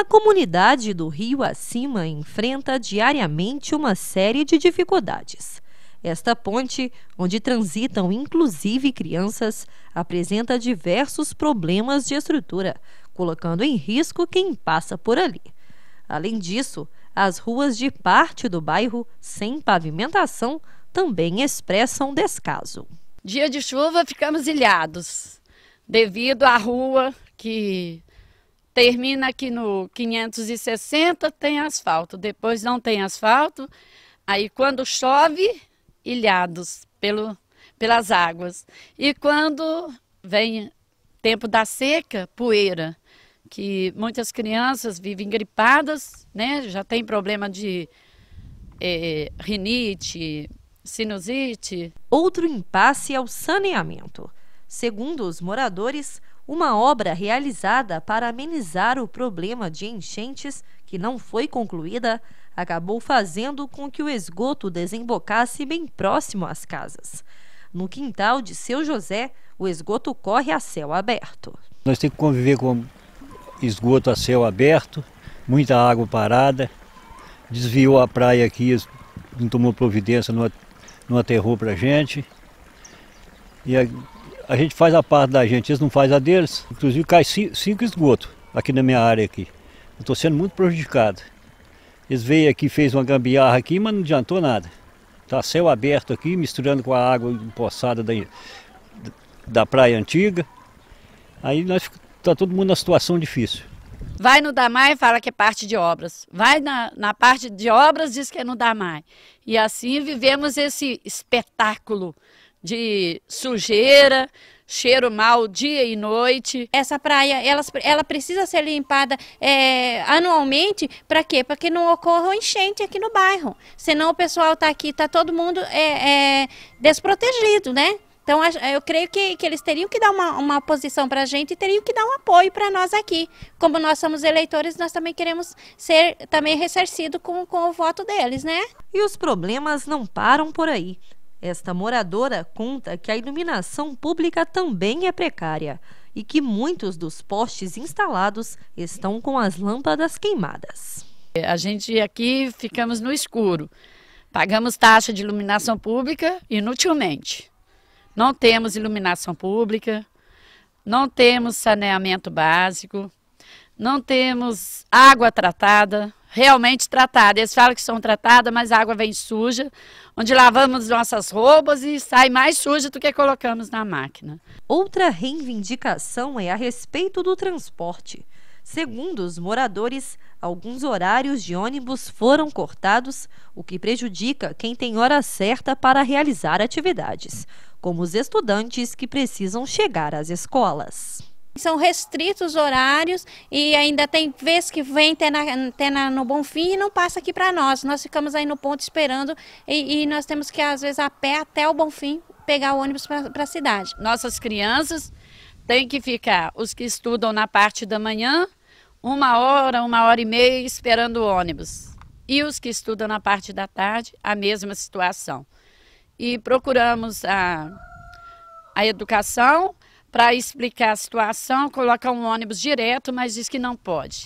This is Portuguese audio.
A comunidade do Rio Acima enfrenta diariamente uma série de dificuldades. Esta ponte, onde transitam inclusive crianças, apresenta diversos problemas de estrutura, colocando em risco quem passa por ali. Além disso, as ruas de parte do bairro sem pavimentação também expressam descaso. Dia de chuva ficamos ilhados devido à rua que termina aqui no 560, tem asfalto. Depois não tem asfalto. Aí quando chove, ilhados pelo, pelas águas. E quando vem tempo da seca, poeira, que muitas crianças vivem gripadas, né? Já tem problema de é, rinite, sinusite. Outro impasse é o saneamento. Segundo os moradores, uma obra realizada para amenizar o problema de enchentes, que não foi concluída, acabou fazendo com que o esgoto desembocasse bem próximo às casas. No quintal de seu José, o esgoto corre a céu aberto. Nós temos que conviver com esgoto a céu aberto, muita água parada, desviou a praia aqui, não tomou providência, não, não aterrou para gente. E a a gente faz a parte da gente, eles não fazem a deles. Inclusive cai cinco esgotos aqui na minha área aqui. Estou sendo muito prejudicado. Eles veio aqui, fez uma gambiarra aqui, mas não adiantou nada. Está céu aberto aqui, misturando com a água empoçada da, da praia antiga. Aí nós, está todo mundo na situação difícil. Vai no Damai e fala que é parte de obras. Vai na, na parte de obras diz que é no Damai. E assim vivemos esse espetáculo de sujeira, cheiro mal dia e noite. Essa praia, ela, ela precisa ser limpada é, anualmente, para quê? Para que não ocorra enchente aqui no bairro. Senão o pessoal está aqui, está todo mundo é, é, desprotegido, né? Então, eu creio que, que eles teriam que dar uma, uma posição para a gente e teriam que dar um apoio para nós aqui. Como nós somos eleitores, nós também queremos ser também ressarcido com, com o voto deles, né? E os problemas não param por aí. Esta moradora conta que a iluminação pública também é precária e que muitos dos postes instalados estão com as lâmpadas queimadas. A gente aqui ficamos no escuro, pagamos taxa de iluminação pública inutilmente. Não temos iluminação pública, não temos saneamento básico, não temos água tratada, realmente tratada. Eles falam que são tratadas, mas a água vem suja, onde lavamos nossas roupas e sai mais suja do que colocamos na máquina. Outra reivindicação é a respeito do transporte. Segundo os moradores, alguns horários de ônibus foram cortados, o que prejudica quem tem hora certa para realizar atividades como os estudantes que precisam chegar às escolas são restritos os horários e ainda tem vezes que vem até, na, até na, no Bonfim e não passa aqui para nós. Nós ficamos aí no ponto esperando e, e, nós temos que, às vezes, a pé até o Bonfim pegar o ônibus para a cidade. Nossas crianças têm que ficar, os que estudam na parte da manhã, uma hora, uma hora e meia esperando o ônibus. E os que estudam na parte da tarde, a mesma situação e procuramos a, a educação para explicar a situação, colocar um ônibus direto, mas diz que não pode.